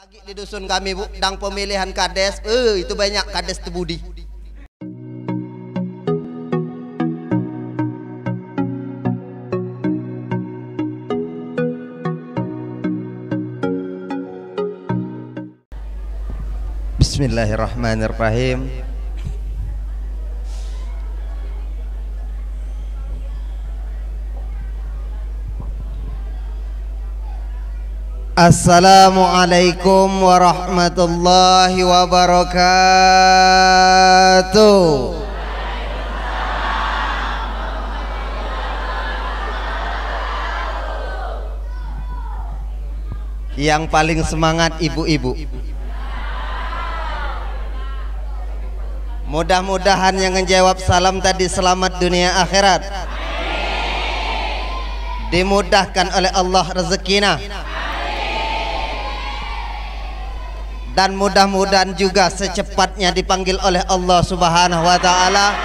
lagi di dusun kami bu dang pemilihan kades eh itu banyak kades tebudi Bismillahirrahmanirrahim. Assalamualaikum warahmatullahi wabarakatuh. Yang paling semangat ibu-ibu. Mudah-mudahan yang menjawab salam tadi selamat dunia akhirat. Dimudahkan oleh Allah rezekinya. dan mudah-mudahan juga secepatnya dipanggil oleh Allah Subhanahu wa taala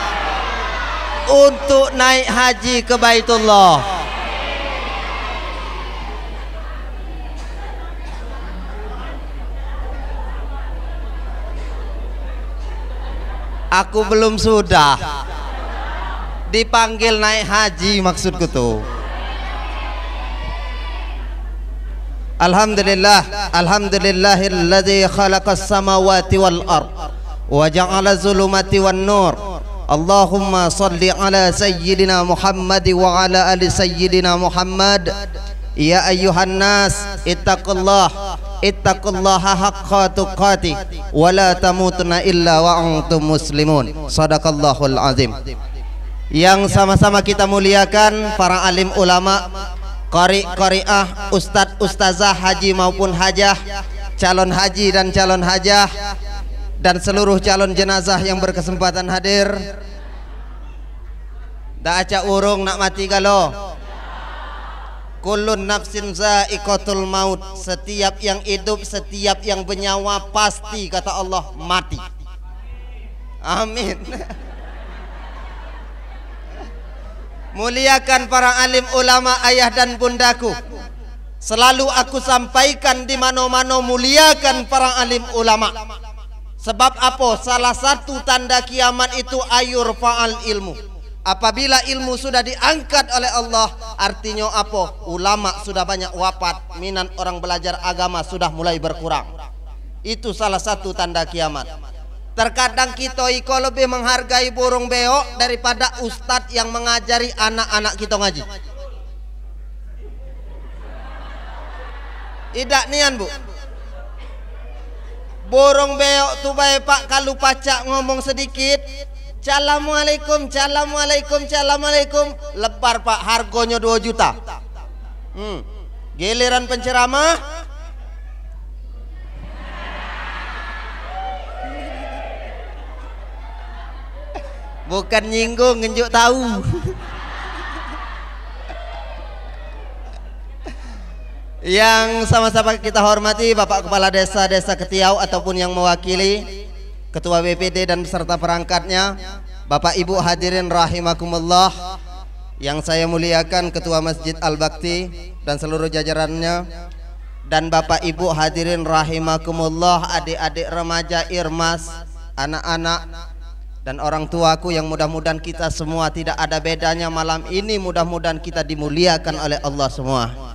untuk naik haji ke Baitullah. Aku belum sudah dipanggil naik haji maksudku tuh. Alhamdulillah Alhamdulillahilladzi khalaqas samawati wal ard wa ja'ala zulumati wan nur Allahumma salli ala sayyidina Muhammad wa ala ali sayyidina Muhammad Ya ayyuhan nas ittaqullah ittaqullaha haqqa tuqati wa la tamutunna illa wa antum muslimun sadaqallahul azim yang sama-sama kita muliakan para alim ulama Kori Koriah Ustad Ustazah Haji maupun Hajah calon haji dan calon hajah dan seluruh calon jenazah yang berkesempatan hadir Tak aca urung nak mati galo kulun nafsin zaikotul maut setiap yang hidup setiap yang bernyawa pasti kata Allah mati amin Muliakan para alim ulama ayah dan bundaku Selalu aku sampaikan di mana-mana muliakan para alim ulama Sebab apa salah satu tanda kiamat itu ayur fa'al ilmu Apabila ilmu sudah diangkat oleh Allah Artinya apa? Ulama sudah banyak wapat Minat orang belajar agama sudah mulai berkurang Itu salah satu tanda kiamat Terkadang kita iko lebih menghargai burung beo daripada ustadz yang mengajari anak-anak kita ngaji. Tidak nian bu. Burung beo tu baik pak kalau pacak ngomong sedikit. Assalamualaikum, assalamualaikum, assalamualaikum. Lebar pak harganya 2 juta. Hmm. Giliran penceramah Bukan nyinggung, ngenjuk tahu. yang sama-sama kita hormati Bapak Kepala Desa Desa Ketiau ataupun yang mewakili Ketua BPD dan peserta perangkatnya Bapak Ibu hadirin rahimakumullah yang saya muliakan Ketua Masjid Al-Bakti dan seluruh jajarannya dan Bapak Ibu hadirin rahimakumullah adik-adik remaja Irmas anak-anak dan orang tuaku yang mudah-mudahan kita semua tidak ada bedanya malam ini mudah-mudahan kita dimuliakan oleh Allah semua.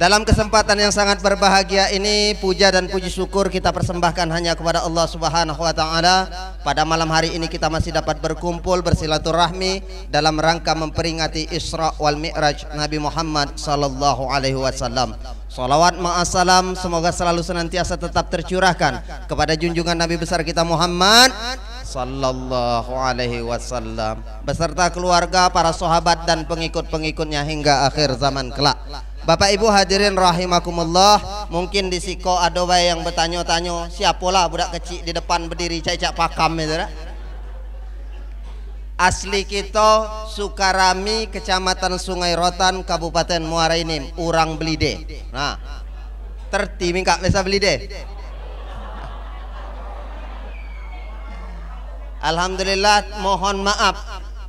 Dalam kesempatan yang sangat berbahagia ini puja dan puji syukur kita persembahkan hanya kepada Allah Subhanahu wa taala. Pada malam hari ini kita masih dapat berkumpul bersilaturahmi dalam rangka memperingati Isra wal Mi'raj Nabi Muhammad sallallahu alaihi wasallam. Salawat ma'asalam semoga selalu senantiasa tetap tercurahkan kepada junjungan Nabi besar kita Muhammad sallallahu alaihi wasallam beserta keluarga, para sahabat dan pengikut-pengikutnya hingga akhir zaman kelak. Bapak Ibu hadirin rahimakumullah, mungkin di siko ada bae yang bertanya-tanya, siapalah budak kecil di depan berdiri cak pakam itu lah. Asli kita Sukarami, Kecamatan Sungai Rotan, Kabupaten Muara ini, Urang Belide. Nah, terti mingkak bisa Belide. Alhamdulillah mohon maaf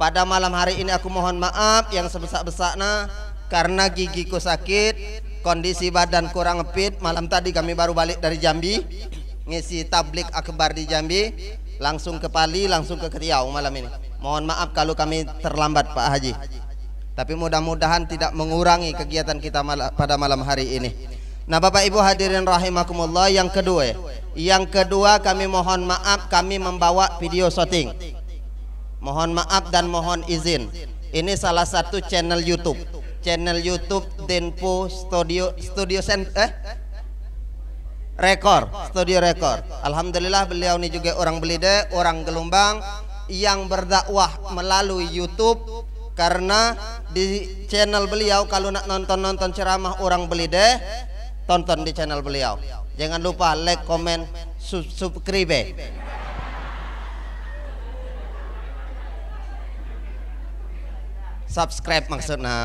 pada malam hari ini aku mohon maaf yang sebesar-besarnya karena gigiku sakit, kondisi badan kurang fit. Malam tadi kami baru balik dari Jambi, ngisi tablik akbar di Jambi, langsung ke Pali, langsung ke Ketiau malam ini. Mohon maaf kalau kami terlambat Pak Haji. Tapi mudah-mudahan tidak mengurangi kegiatan kita pada malam hari ini. Nah Bapak Ibu hadirin rahimakumullah yang kedua Yang kedua kami mohon maaf kami membawa video shooting Mohon maaf dan mohon izin Ini salah satu channel Youtube channel YouTube Denpo Studio Studio Sen eh Rekor Studio Rekor. Alhamdulillah beliau ini juga orang Belide, orang Gelombang yang berdakwah melalui YouTube karena di channel beliau kalau nak nonton-nonton ceramah orang Belide tonton di channel beliau. Jangan lupa like, comment, subscribe. subscribe maksudnya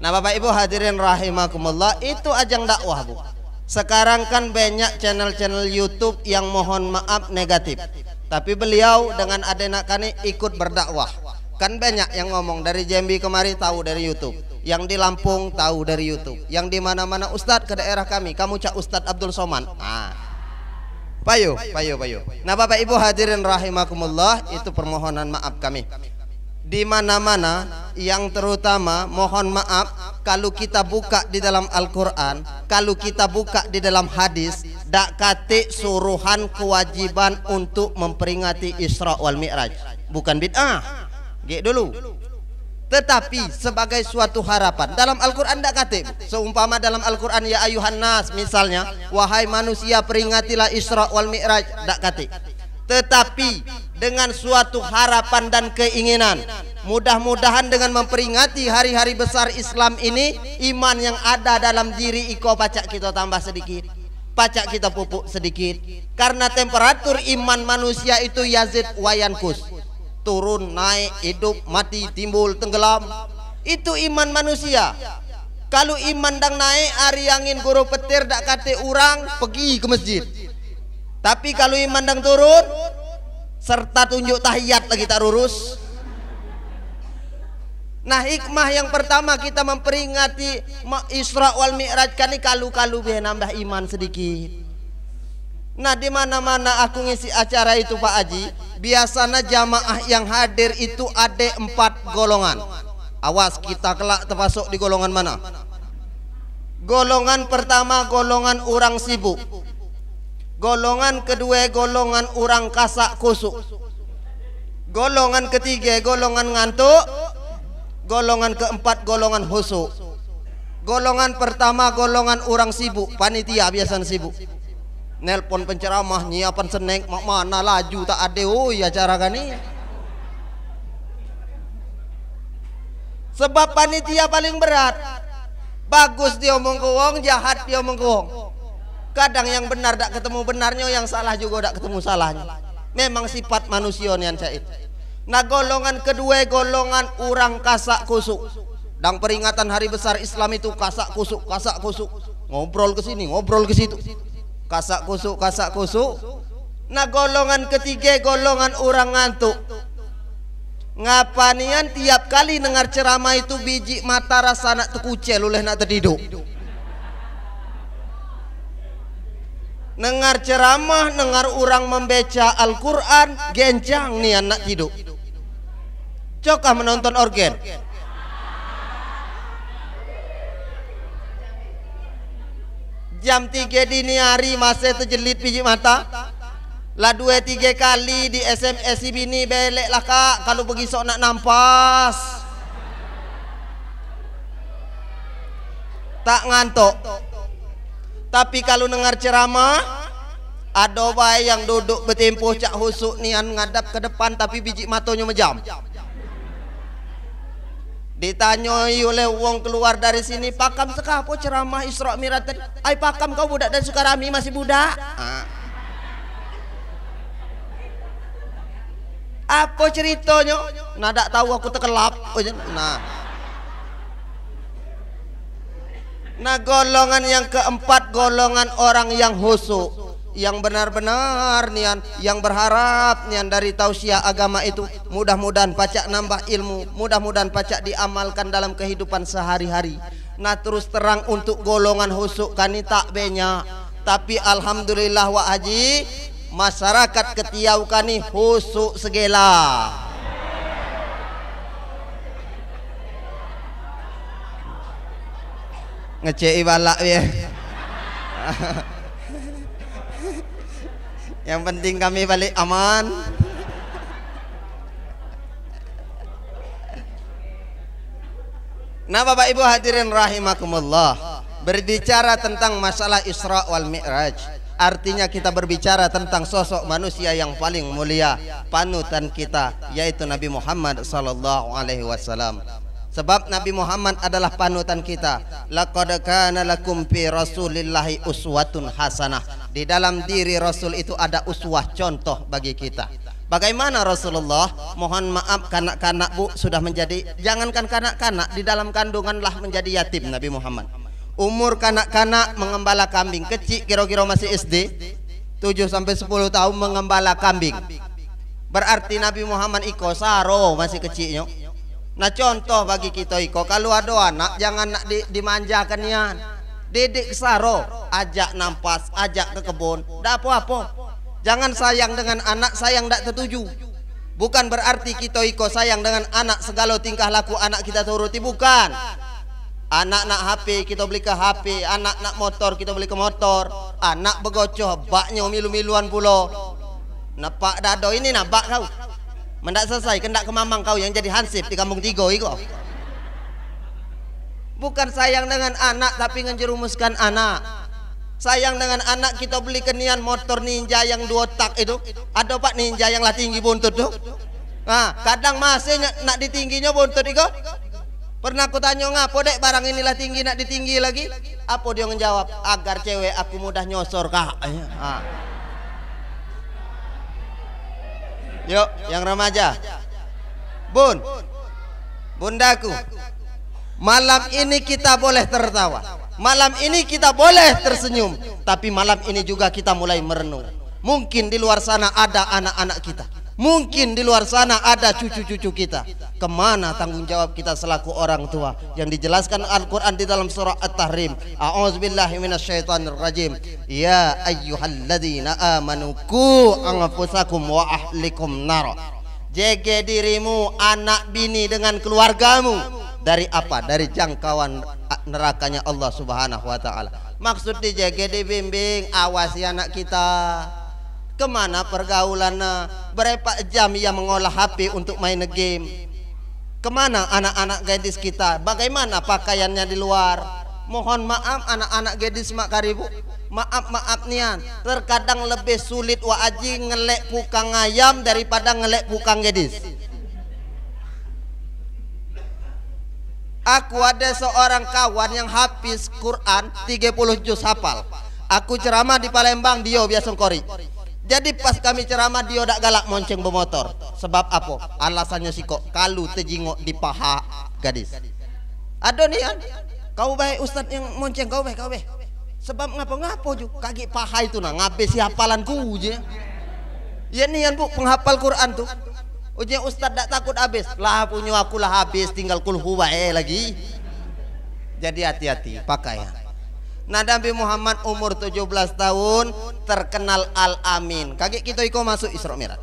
Nah Bapak Ibu hadirin rahimakumullah itu ajang dakwah Bu. Sekarang kan banyak channel-channel YouTube yang mohon maaf negatif. Tapi beliau dengan adenak kani ikut berdakwah. Kan banyak yang ngomong dari Jambi kemari tahu dari YouTube. Yang di Lampung tahu dari YouTube. Yang di mana-mana Ustadz ke daerah kami. Kamu cak Ustadz Abdul Soman. Ah. Payo, payo, payo. Nah Bapak Ibu hadirin rahimakumullah itu permohonan maaf kami di mana-mana yang terutama mohon maaf kalau kita buka di dalam Al-Qur'an, kalau kita buka di dalam hadis, dak kate suruhan kewajiban untuk memperingati Isra wal Mi'raj. Bukan bid'ah. Gek dulu. Tetapi sebagai suatu harapan dalam Al-Qur'an dak kate. Seumpama dalam Al-Qur'an ya ayuhan nas misalnya, wahai manusia peringatilah Isra wal Mi'raj, dak kate. Tetapi dengan suatu harapan dan keinginan. Mudah-mudahan dengan memperingati hari-hari besar Islam ini, iman yang ada dalam diri Iko pacak kita tambah sedikit. Pacak kita pupuk sedikit. Karena temperatur iman manusia itu Yazid Wayankus. Turun, naik, hidup, mati, timbul, tenggelam. Itu iman manusia. Kalau iman dang naik, hari angin guru petir dak kate orang pergi ke masjid. Tapi kalau iman dang turun, serta tunjuk tahiyat lagi tak lurus nah hikmah yang pertama kita memperingati Isra wal Mi'raj kan kalu-kalu biar nambah iman sedikit nah di mana mana aku ngisi acara itu Pak Haji biasanya jamaah yang hadir itu ada empat golongan awas kita kelak termasuk di golongan mana golongan pertama golongan orang sibuk golongan kedua golongan orang kasak kusuk golongan ketiga golongan ngantuk golongan keempat golongan husuk golongan pertama golongan orang sibuk panitia biasa sibuk nelpon penceramah nyiapan seneng mak mana laju tak ada oh ya cara gani sebab panitia paling berat bagus dia omong ke wong jahat dia omong ke wong Kadang yang benar tak ketemu benarnya, yang salah juga tak ketemu salahnya. Memang sifat manusia yang cait. Nah golongan kedua golongan orang kasak kusuk. Dan peringatan hari besar Islam itu kasak kusuk, kasak kusuk. Ngobrol ke sini, ngobrol ke situ. Kasak kusuk, kasak kusuk. Nah golongan ketiga golongan orang ngantuk. Ngapanian tiap kali dengar ceramah itu biji mata rasa nak tekucel oleh nak tertidur. dengar ceramah dengar orang membaca Al-Quran gencang nih anak hidup cokah menonton organ jam 3 dini hari masih terjelit biji mata lah dua tiga kali di SMS bini belek lah kak kalau pergi sok nak nampas tak ngantuk tapi kalau dengar ceramah ada wae yang duduk bertempoh cak husuk nian ngadap ke depan tapi biji matonyo mejam. Ditanyoi iya, oleh wong keluar dari sini, "Pakam sekah po ceramah Isra Mi'raj tadi? Ai pakam kau budak dan Sukarami masih budak?" Ah. Apa ceritanya? Nah, tak tahu aku terkelap. Oh, iya, nah. Nah golongan yang keempat golongan orang yang husu yang benar-benar nian yang berharap nian dari tausia agama itu mudah-mudahan pacak nambah ilmu mudah-mudahan pacak diamalkan dalam kehidupan sehari-hari nah terus terang untuk golongan husu kani tak benya tapi alhamdulillah wa haji masyarakat ketiau kani husu segala ngejeki walak ya. Yang penting kami balik aman. Nah Bapak Ibu hadirin rahimakumullah Berbicara tentang masalah Isra wal Mi'raj Artinya kita berbicara tentang sosok manusia yang paling mulia Panutan kita yaitu Nabi Muhammad sallallahu alaihi wasallam Sebab Nabi Muhammad adalah panutan kita. Laqad kana lakum fi rasulillahi uswatun hasanah. Di dalam diri Rasul itu ada uswah contoh bagi kita. Bagaimana Rasulullah? Mohon maaf kanak-kanak Bu sudah menjadi jangankan kanak-kanak di dalam kandunganlah menjadi yatim Nabi Muhammad. Umur kanak-kanak mengembala kambing kecil kira-kira masih SD 7 sampai 10 tahun mengembala kambing. Berarti Nabi Muhammad ikosaro masih kecilnya Nah contoh bagi kita iko kalau ada anak jangan nak di, dimanjakan nian. Didik saro ajak nampas, ajak ke kebun, dah apa-apa. Jangan sayang dengan anak, sayang tak setuju Bukan berarti kita iko sayang dengan anak segala tingkah laku anak kita turuti bukan. Anak nak HP kita beli ke HP, anak nak motor kita beli ke motor, anak begocoh baknya milu-miluan nampak Napak dado ini bak kau. Mendak selesai, kendak ke mamang kau yang jadi hansip di kampung Tigo itu. Bukan sayang dengan anak tapi ngejerumuskan anak. Sayang dengan anak kita beli kenian motor ninja yang dua tak itu. Ada pak ninja yang lah tinggi buntut tuh. Nah, kadang masih nak ditingginya buntut itu. Pernah aku tanya podek dek barang inilah tinggi nak ditinggi lagi? Apa dia menjawab? Agar cewek aku mudah nyosor kak. Iya, Yuk, yang remaja. Bun. Bundaku. Malam ini kita boleh tertawa. Malam ini kita boleh tersenyum, tapi malam ini juga kita mulai merenung. Mungkin di luar sana ada anak-anak kita Mungkin di luar sana ada cucu-cucu kita. Kemana tanggung jawab kita selaku orang tua? Yang dijelaskan Al-Quran di dalam surah At-Tahrim. A'udzubillahiminasyaitanirrajim. Ya ayyuhalladzina amanu ku anfusakum wa ahlikum nara. Jaga dirimu, anak bini dengan keluargamu. Dari apa? Dari jangkauan nerakanya Allah subhanahu wa ta'ala. Maksud dijaga dibimbing, awasi anak kita Kemana pergaulan Berapa jam ia mengolah HP untuk main game Kemana anak-anak gadis kita Bagaimana pakaiannya di luar Mohon maaf anak-anak gadis mak karibu Maaf maaf nian Terkadang lebih sulit wa aji ngelek pukang ayam Daripada ngelek pukang gadis Aku ada seorang kawan yang habis Quran 30 juz hafal Aku ceramah di Palembang dia biasa kori jadi pas kami ceramah dia dak galak monceng bermotor. Sebab apa? Alasannya kok kalu tejingo di paha gadis. Ada nih kan? Kau baik ustaz yang monceng kau baik kau baik. Sebab ngapa ngapa ju kaki paha itu nah ngabis hafalanku je. Ya kan bu penghafal Quran tuh. Oh, Ujian ustaz dak takut habis. Lah punya aku lah habis tinggal kulhu bae lagi. Jadi hati-hati pakaian. Ya. Nah Nabi Muhammad umur 17 tahun terkenal Al-Amin. Kakek kita iko masuk Isra Mi'raj.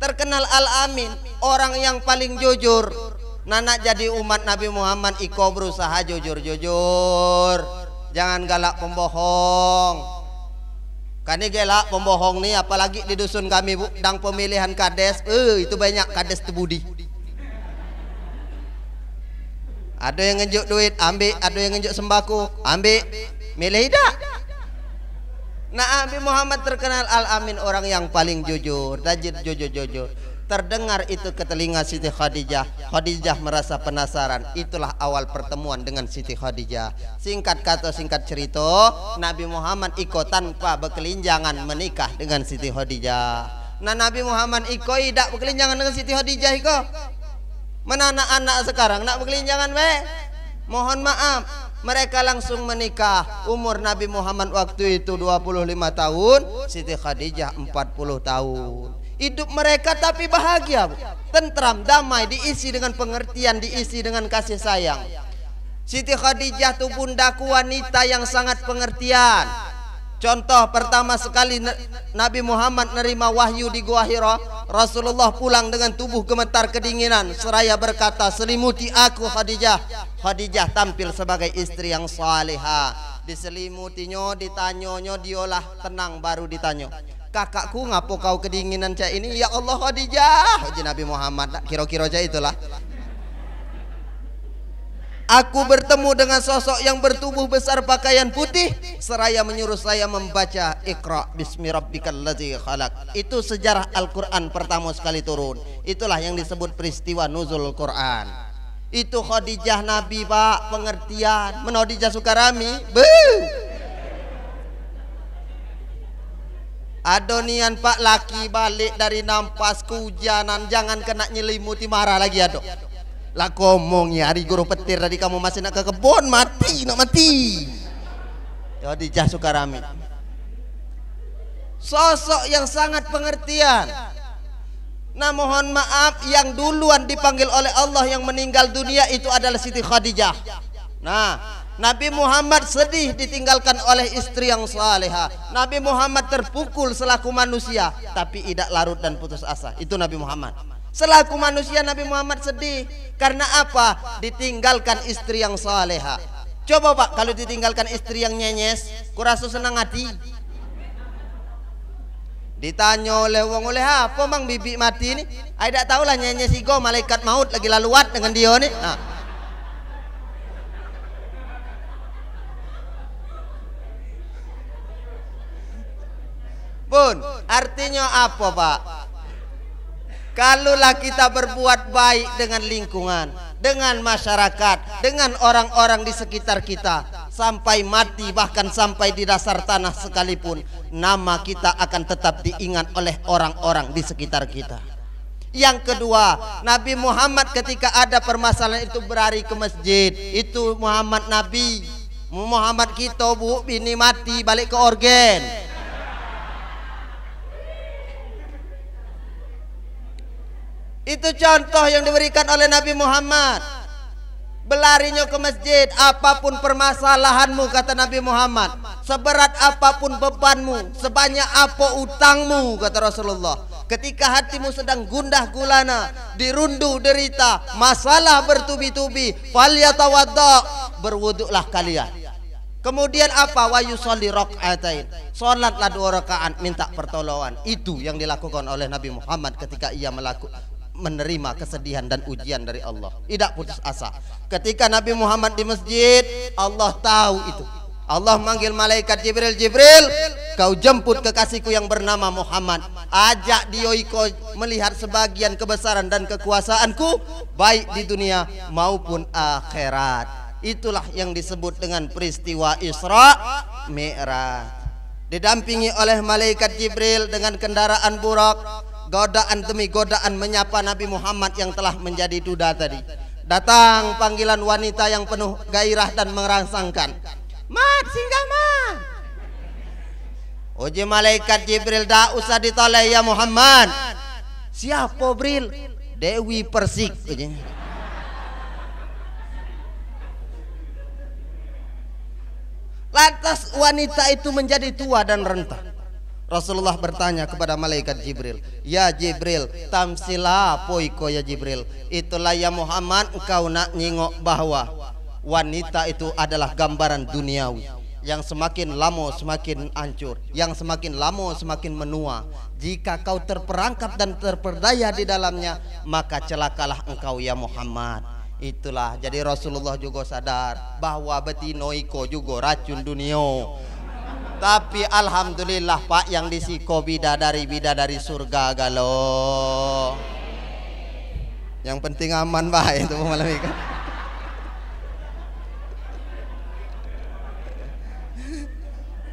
Terkenal Al-Amin, orang yang paling jujur. Nana jadi umat Nabi Muhammad iko berusaha jujur-jujur. Jangan galak pembohong. Kani galak pembohong nih apalagi di dusun kami Bu, dang pemilihan kades, eh itu banyak kades tebudi. Ada yang ngejuk duit, ambil, ada yang ngejuk sembako, ambil. Milih tidak? Nah, Nabi Muhammad terkenal al-amin orang yang paling jujur, tajid jujur-jujur. Terdengar itu ke telinga Siti Khadijah. Khadijah merasa penasaran. Itulah awal pertemuan dengan Siti Khadijah. Singkat kata singkat cerita, Nabi Muhammad iko tanpa berkelinjangan menikah dengan Siti Khadijah. Nah Nabi Muhammad iko tidak berkelinjangan dengan Siti Khadijah iko. Mana anak-anak sekarang nak berkelinjangan weh Mohon maaf, mereka langsung menikah. Umur Nabi Muhammad waktu itu 25 tahun, Siti Khadijah 40 tahun. Hidup mereka tapi bahagia, tentram, damai, diisi dengan pengertian, diisi dengan kasih sayang. Siti Khadijah tuh bundaku wanita yang sangat pengertian Contoh pertama sekali Nabi Muhammad nerima wahyu di Gua Hira, Rasulullah pulang dengan tubuh gemetar kedinginan seraya berkata, "Selimuti aku Khadijah." Khadijah tampil sebagai istri yang salihah. Diselimutinyo, ditanyonyo, diolah tenang baru ditanyo. Kakakku ngapo kau kedinginan cah ini? Ya Allah Khadijah. Uji Nabi Muhammad kira-kira aja itulah. Aku bertemu dengan sosok yang bertubuh besar pakaian putih seraya menyuruh saya membaca Iqra bismi rabbikal khalaq. Itu sejarah Al-Qur'an pertama sekali turun. Itulah yang disebut peristiwa nuzul Quran. Itu Khadijah Nabi, Pak, pengertian. Menodijah Sukarami, be. Adonian Pak laki balik dari nampas kehujanan jangan kena nyelimuti marah lagi aduh lah ngomong ya hari guru petir tadi kamu masih nak ke kebun mati nak mati ya di Jah Sukarami sosok yang sangat pengertian nah mohon maaf yang duluan dipanggil oleh Allah yang meninggal dunia itu adalah Siti Khadijah nah Nabi Muhammad sedih ditinggalkan oleh istri yang saleha Nabi Muhammad terpukul selaku manusia tapi tidak larut dan putus asa itu Nabi Muhammad Selaku manusia Nabi Muhammad sedih karena apa? Ditinggalkan istri yang saleha. Coba Pak, kalau ditinggalkan istri yang nyenyes, kurasa senang hati. Ditanya oleh wong oleh apa mang bibi mati ini? Aida ah, tahu lah nyenyes si go malaikat maut lagi laluat dengan dia nih. Nah. Bun, artinya apa, Pak? Kalaulah kita berbuat baik dengan lingkungan, dengan masyarakat, dengan orang-orang di sekitar kita, sampai mati bahkan sampai di dasar tanah sekalipun, nama kita akan tetap diingat oleh orang-orang di sekitar kita. Yang kedua, Nabi Muhammad ketika ada permasalahan itu berlari ke masjid. Itu Muhammad Nabi. Muhammad kita bu bini mati balik ke organ. Itu contoh yang diberikan oleh Nabi Muhammad. Belarinya ke masjid, apapun permasalahanmu kata Nabi Muhammad, seberat apapun bebanmu, sebanyak apa utangmu kata Rasulullah. Ketika hatimu sedang gundah gulana, dirundu derita, masalah bertubi-tubi, falyatawadda, berwuduklah kalian. Kemudian apa? Wa yusolli rakaatain. Salatlah dua rakaat minta pertolongan. Itu yang dilakukan oleh Nabi Muhammad ketika ia melakukan menerima kesedihan dan ujian dari Allah. Tidak putus asa. Ketika Nabi Muhammad di masjid, Allah tahu itu. Allah manggil malaikat Jibril, Jibril, kau jemput kekasihku yang bernama Muhammad. Ajak dia melihat sebagian kebesaran dan kekuasaanku baik di dunia maupun akhirat. Itulah yang disebut dengan peristiwa Isra Mi'raj. Didampingi oleh malaikat Jibril dengan kendaraan burak, godaan demi godaan menyapa Nabi Muhammad yang telah menjadi duda tadi. Datang panggilan wanita yang penuh gairah dan merangsangkan. Mat, singgah mat. Uji malaikat Jibril dah usah ditoleh ya Muhammad. Siapa Bril? Dewi Persik. Uji. Lantas wanita itu menjadi tua dan rentah. Rasulullah bertanya kepada malaikat Jibril, "Ya Jibril, tamsila poiko ya Jibril. Itulah ya Muhammad engkau nak nyingok bahwa wanita itu adalah gambaran duniawi yang semakin lama semakin hancur, yang semakin lama semakin menua. Jika kau terperangkap dan terperdaya di dalamnya, maka celakalah engkau ya Muhammad." Itulah jadi Rasulullah juga sadar bahwa betinoiko juga racun dunia. Tapi alhamdulillah Pak yang disiko bidadari bidadari surga galau. Yang penting aman Pak itu malam ini.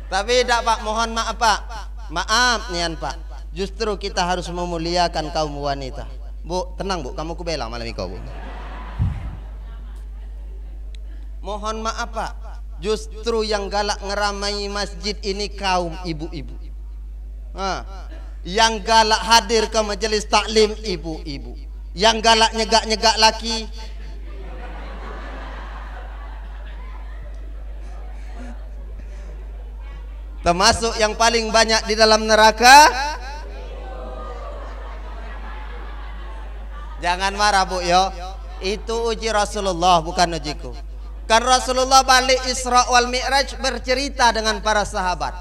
Tapi tidak Pak, mohon maaf Pak. Maaf nian Pak. Justru kita harus memuliakan kaum wanita. Bu, tenang Bu, kamu kubela malam ini kau Bu. Mohon maaf Pak Justru yang galak ngeramai masjid ini kaum ibu-ibu. Nah, yang galak hadir ke majelis taklim ibu-ibu. Yang galak nyegak-nyegak laki. Termasuk yang paling banyak di dalam neraka. Jangan marah bu yo. Itu uji Rasulullah bukan ujiku. Karena Rasulullah balik Isra wal Mi'raj bercerita dengan para sahabat.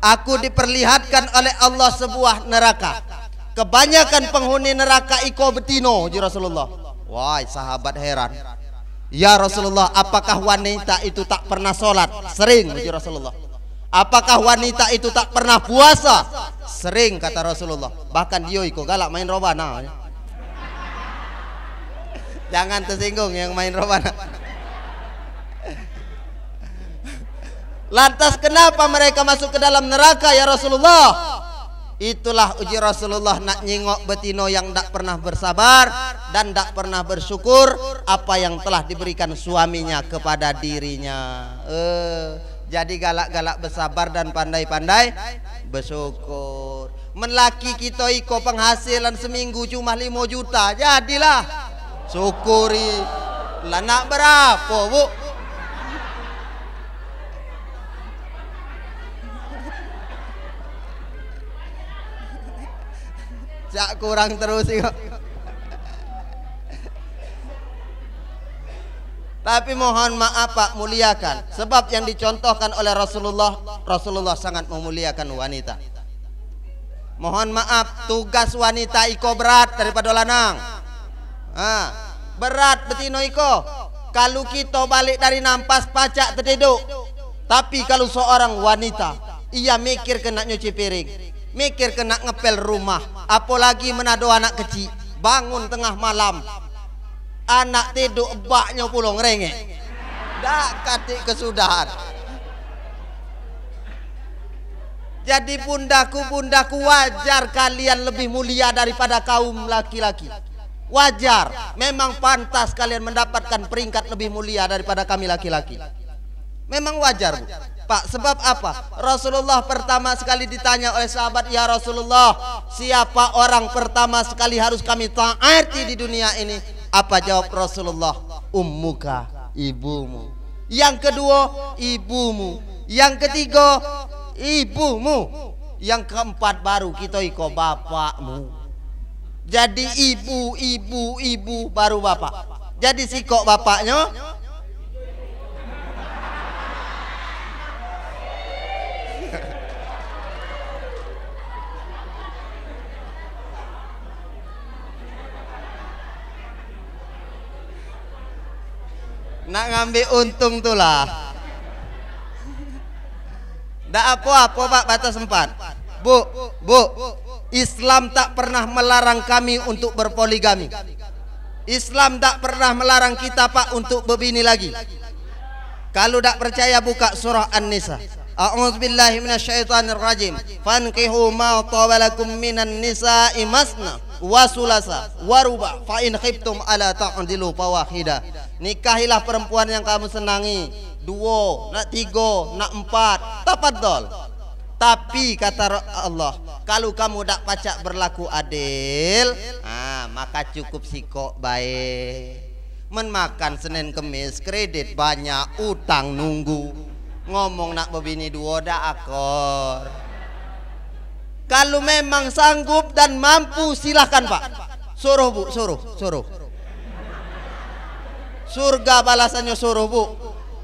Aku diperlihatkan oleh Allah sebuah neraka. Kebanyakan penghuni neraka Iko Betino, ya Rasulullah. Wah, sahabat heran. Ya Rasulullah, apakah wanita itu tak pernah sholat? Sering, ya Rasulullah. Apakah wanita itu tak pernah puasa? Sering, kata Rasulullah. Bahkan dia Iko galak main robana. Ya. Jangan tersinggung yang main robana. Lantas kenapa mereka masuk ke dalam neraka ya Rasulullah? Itulah uji Rasulullah nak nyingok betino yang tak pernah bersabar dan tak pernah bersyukur apa yang telah diberikan suaminya kepada dirinya. Eh, jadi galak-galak bersabar dan pandai-pandai bersyukur. Melaki kita iko penghasilan seminggu cuma 5 juta. Jadilah syukuri. Lah nak berapa, Bu? cak kurang terus kok. Tapi mohon maaf Pak, muliakan. Sebab yang dicontohkan oleh Rasulullah, Rasulullah sangat memuliakan wanita. Mohon maaf, tugas wanita iko berat daripada lanang. Ah, berat betino iko. Kalau kita balik dari nampas pacak terduduk. Tapi kalau seorang wanita, ia mikir kena nyuci piring mikir kena ngepel rumah apalagi menado anak kecil bangun tengah malam anak tidur ebaknya pulang rengek dak katik kesudahan jadi bundaku-bundaku wajar kalian lebih mulia daripada kaum laki-laki wajar memang pantas kalian mendapatkan peringkat lebih mulia daripada kami laki-laki memang wajar bu Pak, sebab apa? Rasulullah pertama sekali ditanya oleh sahabat, "Ya Rasulullah, siapa orang pertama sekali harus kami taati di dunia ini?" Apa jawab Rasulullah? Ummuka, ibumu. Yang kedua, ibumu. Yang ketiga, ibumu. Yang keempat baru kita iko bapakmu. Jadi ibu, ibu, ibu baru bapak. Jadi sikok bapaknya nak ngambil untung tu lah. Tak apa-apa pak batas empat. Bu, bu, Islam tak pernah melarang kami untuk berpoligami. Islam tak pernah melarang kita pak untuk berbini lagi. Kalau tak percaya buka surah An-Nisa. أعوذ بالله من الشيطان الرجيم فانكحوا ما طاب لكم من النساء مثنى wasulasa waruba fa'in khiftum ala ta'dilu fawahida nikahilah perempuan yang kamu senangi duo nak tiga nak empat dol. tapi kata Allah kalau kamu tak pacak berlaku adil ah maka cukup sikok baik men Senin Kemis kredit banyak utang nunggu ngomong nak bebini dua dah akor kalau memang sanggup dan mampu silahkan pak suruh bu suruh suruh surga balasannya suruh bu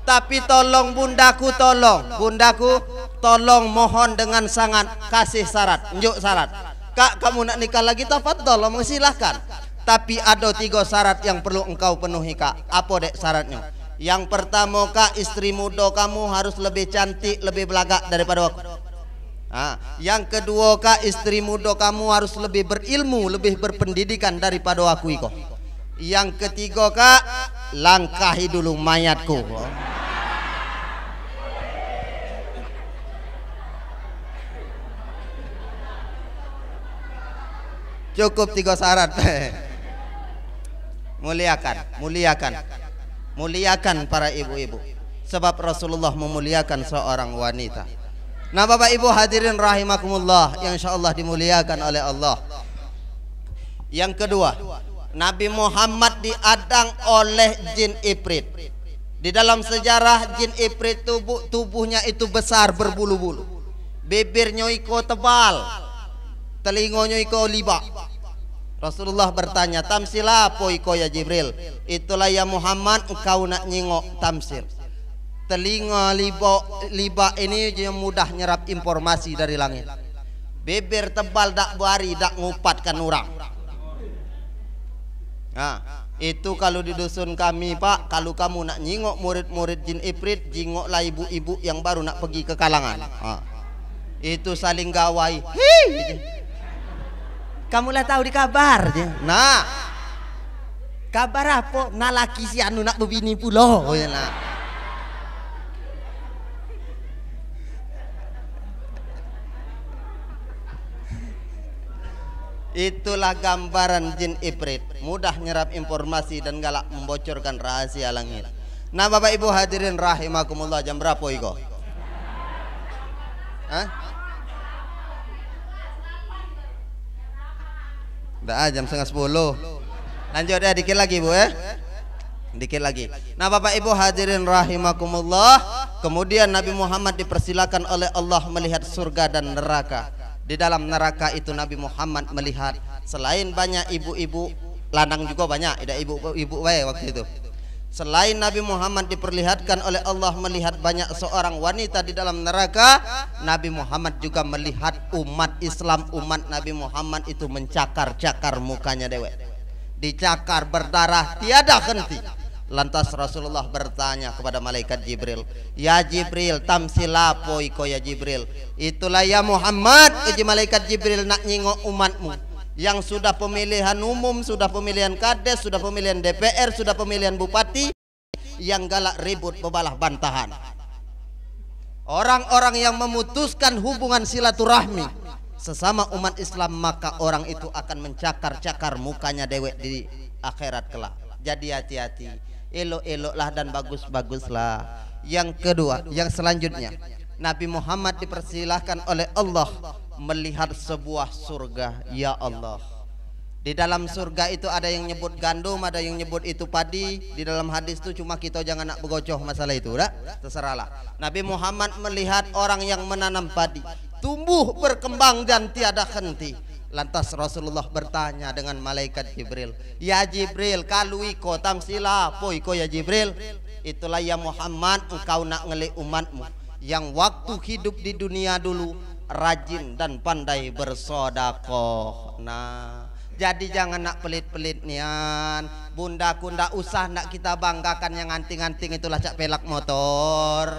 tapi tolong bundaku tolong bundaku tolong mohon dengan sangat kasih syarat njuk syarat kak kamu nak nikah lagi tafadhol tolong silahkan tapi ada tiga syarat yang perlu engkau penuhi kak apa dek syaratnya yang pertama kak istri muda kamu harus lebih cantik, lebih belagak daripada aku. Nah, yang kedua kak istri muda kamu harus lebih berilmu, lebih berpendidikan daripada aku iko. Yang ketiga kak langkahi dulu mayatku. Cukup tiga syarat. muliakan, muliakan. muliakan para ibu-ibu sebab Rasulullah memuliakan seorang wanita. Nah, Bapak Ibu hadirin rahimakumullah yang insyaallah dimuliakan oleh Allah. Yang kedua, Nabi Muhammad diadang oleh jin Iprit. Di dalam sejarah jin Iprit tubuh tubuhnya itu besar berbulu-bulu. Bibirnya iko tebal. Telinganya iko libak. Rasulullah bertanya, tamsil apa iko ya Jibril? Itulah ya Muhammad, kau nak nyingok tamsil. Telinga liba, liba ini yang mudah nyerap informasi dari langit. Beber tebal dak buari dak ngupatkan orang. Nah, ha, itu kalau di dusun kami pak, kalau kamu nak nyingok murid-murid jin iprit, jingoklah ibu-ibu yang baru nak pergi ke kalangan. Nah, ha, itu saling gawai. Hii. kamu lah tahu di kabar dia. Nah. Kabar apa? Nah laki si anu nak bebini pulau oh, ya Itulah gambaran jin ibrit Mudah nyerap informasi dan galak membocorkan rahasia langit Nah Bapak Ibu hadirin rahimakumullah Jam berapa Iko? Hah? Udah jam setengah sepuluh. Lanjut ya dikit lagi bu ya. Dikit lagi. Nah bapak ibu hadirin rahimakumullah. Kemudian Nabi Muhammad dipersilakan oleh Allah melihat surga dan neraka. Di dalam neraka itu Nabi Muhammad melihat selain banyak ibu-ibu, lanang juga banyak. Ada ibu-ibu wae waktu itu. Selain Nabi Muhammad diperlihatkan oleh Allah melihat banyak seorang wanita di dalam neraka, Nabi Muhammad juga melihat umat Islam, umat Nabi Muhammad itu mencakar-cakar mukanya dewek. Dicakar berdarah tiada henti. Lantas Rasulullah bertanya kepada malaikat Jibril, "Ya Jibril, tamsilapo iko ya Jibril." Itulah ya Muhammad, uji malaikat Jibril nak nyingok umatmu yang sudah pemilihan umum, sudah pemilihan kades, sudah pemilihan DPR, sudah pemilihan bupati yang galak ribut bebalah bantahan. Orang-orang yang memutuskan hubungan silaturahmi sesama umat Islam maka orang itu akan mencakar-cakar mukanya dewek di akhirat kelak. Jadi hati-hati, elok-eloklah dan bagus-baguslah. Yang kedua, yang selanjutnya Nabi Muhammad dipersilahkan oleh Allah melihat sebuah surga ya Allah di dalam surga itu ada yang nyebut gandum ada yang nyebut itu padi di dalam hadis itu cuma kita jangan nak begocoh masalah itu udah terserahlah Nabi Muhammad melihat orang yang menanam padi tumbuh berkembang dan tiada henti lantas Rasulullah bertanya dengan malaikat Jibril ya Jibril kalui ko tamsila poi ko ya Jibril itulah ya Muhammad engkau nak ngelik umatmu yang waktu hidup di dunia dulu rajin dan pandai bersodakoh. Nah, jadi jangan nak pelit-pelit nian. ku ndak usah nak kita banggakan yang anting-anting itulah cak pelak motor.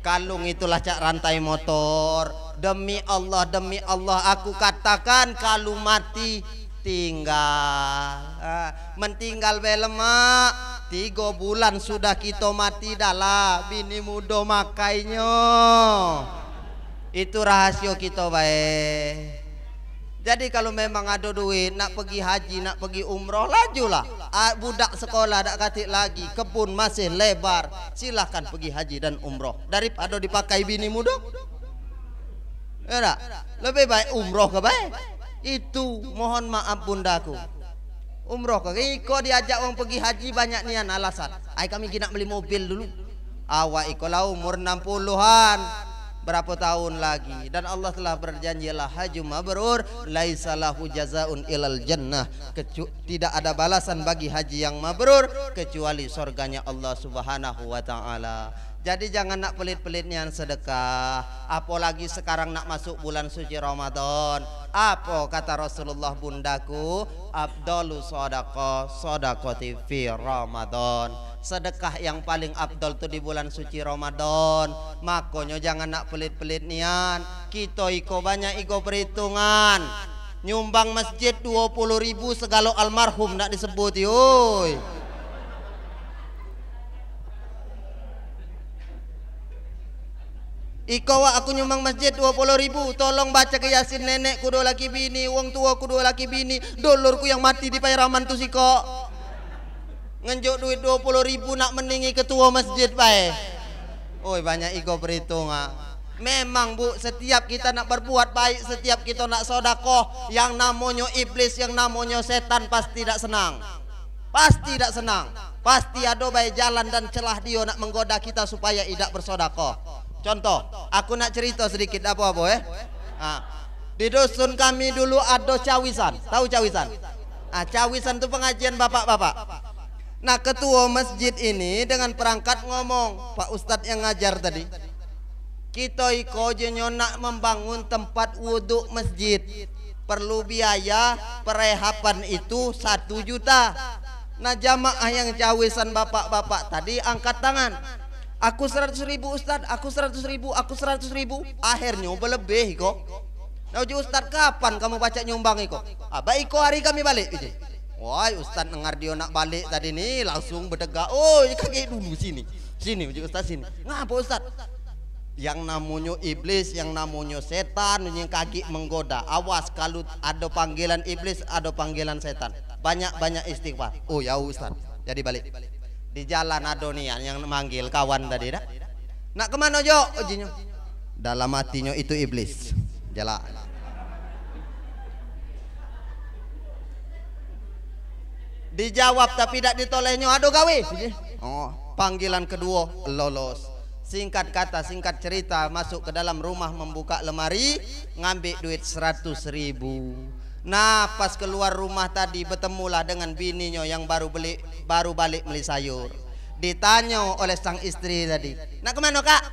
Kalung itulah cak rantai motor. Demi Allah, demi Allah aku katakan kalau mati tinggal. Ah, mentinggal belemak Tiga bulan sudah kita mati dalam bini muda makainya. Itu rahasia kita baik. Jadi kalau memang ada duit nak pergi haji, nak pergi umroh lajulah. Ah, budak sekolah dak katik lagi, kebun masih lebar. Silahkan pergi haji dan umroh daripada dipakai bini muda. Ya Lebih baik umroh ke baik. Itu mohon maaf bundaku. umroh ke iko diajak orang pergi haji banyak nian alasan ai kami kena beli mobil dulu awak iko lah umur 60-an berapa tahun lagi dan Allah telah berjanji lah haji mabrur laisalahu jazaun ilal jannah Kecu tidak ada balasan bagi haji yang mabrur kecuali surganya Allah Subhanahu wa taala Jadi jangan nak pelit-pelit nian sedekah. Apalagi sekarang nak masuk bulan suci Ramadan. Apa kata Rasulullah bundaku? Abdolu sodako sodako TV Ramadan. Sedekah yang paling abdul tuh di bulan suci Ramadan. Makonyo jangan nak pelit-pelit nian. Kita iko banyak iko perhitungan. Nyumbang masjid 20 ribu segala almarhum nak disebut yoi. Iko wa aku nyumbang masjid 20 ribu Tolong baca ke yasin nenek kudo laki bini Uang tua kudo laki bini Dolurku yang mati di pairaman tu siko Ngenjuk duit 20 ribu nak meningi ketua masjid pae Oh banyak iko perhitung ah. Memang bu setiap kita nak berbuat baik Setiap kita nak sodako, Yang namanya iblis yang namanya setan pasti tidak senang Pasti tidak senang Pasti ada baik jalan dan celah dia nak menggoda kita supaya tidak bersodako. Contoh, aku nak cerita sedikit apa-apa ya Nah, di dusun kami dulu ada cawisan. Tahu cawisan? Ah, cawisan itu pengajian bapak-bapak. Nah, ketua masjid ini dengan perangkat ngomong, Pak Ustadz yang ngajar tadi. Kita iko nak membangun tempat wudhu masjid. Perlu biaya perehapan itu satu juta. Nah jamaah yang cawisan bapak-bapak tadi angkat tangan Aku seratus ribu Ustad, aku seratus ribu, aku seratus ribu. Akhirnya lebih kok. Nah uji kapan kamu baca nyumbang iko? Ah, Iko hari kami balik. Uji. Wah Ustad dengar dia nak balik tadi nih, langsung berdegak. Oh kaki dulu sini. Sini uji sini. Ngapa ustad? Yang namanya iblis, yang namanya setan, yang kaki menggoda. Awas kalau ada panggilan iblis, ada panggilan setan. Banyak-banyak istighfar. Oh ya Ustad, Jadi balik di jalan Adonian yang manggil kawan tadi dah. Nak kemana Jo? Dalam hatinya itu iblis. Jalan. Dijawab tapi tidak ditolehnya. Aduh gawe. Oh, panggilan kedua lolos. Singkat kata, singkat cerita, masuk ke dalam rumah membuka lemari, ngambil duit seratus ribu. Nah pas keluar rumah tadi bertemulah dengan bininya yang baru beli baru balik beli sayur. Ditanya oleh sang istri tadi, nak kemana kak?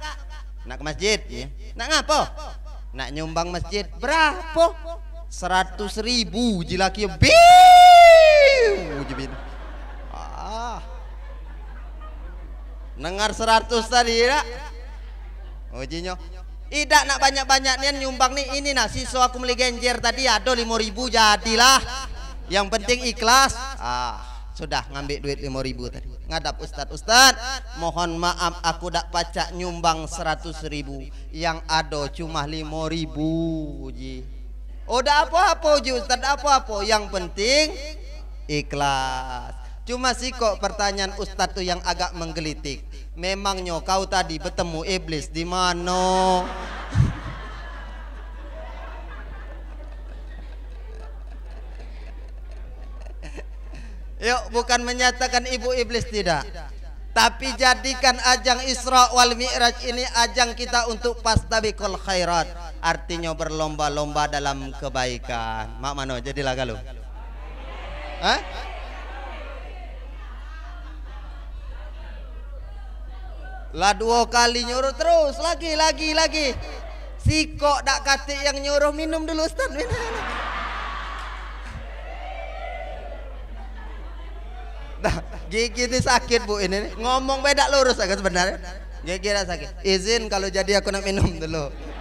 Nak ke masjid? Ya. Nak ngapo? Nak nyumbang masjid berapa? Seratus ribu jilaki biu jebin. Ah. Dengar seratus tadi ya? Ujinya tidak nak banyak-banyaknya nyumbang nih ini nah siswa aku beli genjer tadi ada lima ribu jadilah. Yang penting ikhlas. Ah, sudah ngambil duit lima ribu tadi. Ngadap ustad ustad, mohon maaf aku dak pacak nyumbang seratus ribu. Yang ada cuma lima ribu. Ji. Oh, apa apa-apa Ustad, apa-apa. Yang penting ikhlas. Cuma sih kok pertanyaan Ustadz tuh yang agak menggelitik. Memangnya kau tadi bertemu iblis di mana? Yuk bukan menyatakan ibu iblis tidak. Tapi jadikan ajang Isra wal Mi'raj ini ajang kita untuk pastabikul khairat. Artinya berlomba-lomba dalam kebaikan. Mak mano jadilah galuh. Hah? Lah dua kali nyuruh terus, lagi, lagi, lagi. Si kok dak katik yang nyuruh minum dulu Ustaz. Minum. Nah, gigi ini sakit bu ini, ngomong beda lurus agak sebenarnya. Gigi sakit. Izin kalau jadi aku nak minum dulu.